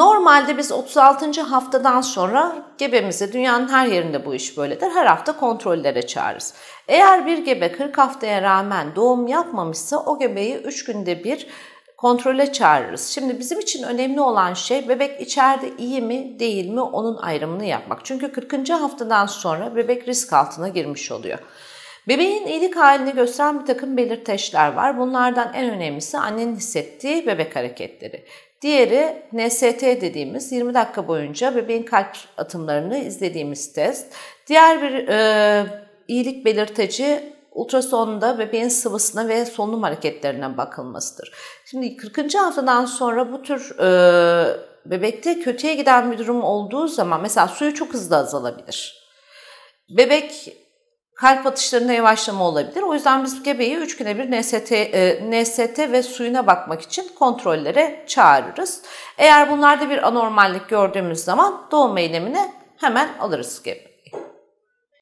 Normalde biz 36. haftadan sonra gebemizi dünyanın her yerinde bu iş böyledir. Her hafta kontrollere çağırırız. Eğer bir gebe 40 haftaya rağmen doğum yapmamışsa o gebeyi 3 günde bir kontrole çağırırız. Şimdi bizim için önemli olan şey bebek içeride iyi mi değil mi onun ayrımını yapmak. Çünkü 40. haftadan sonra bebek risk altına girmiş oluyor. Bebeğin iyilik halini gösteren bir takım belirteçler var. Bunlardan en önemlisi annenin hissettiği bebek hareketleri. Diğeri NST dediğimiz 20 dakika boyunca bebeğin kalp atımlarını izlediğimiz test. Diğer bir e, iyilik belirteci ultrasonda bebeğin sıvısına ve solunum hareketlerine bakılmasıdır. Şimdi 40. haftadan sonra bu tür e, bebekte kötüye giden bir durum olduğu zaman mesela suyu çok hızlı azalabilir. Bebek kalp atışlarında yavaşlama olabilir. O yüzden biz gebeyi 3 güne bir NST, e, NST ve suyuna bakmak için kontrollere çağırırız. Eğer bunlarda bir anormallik gördüğümüz zaman doğum eylemini hemen alırız gibi.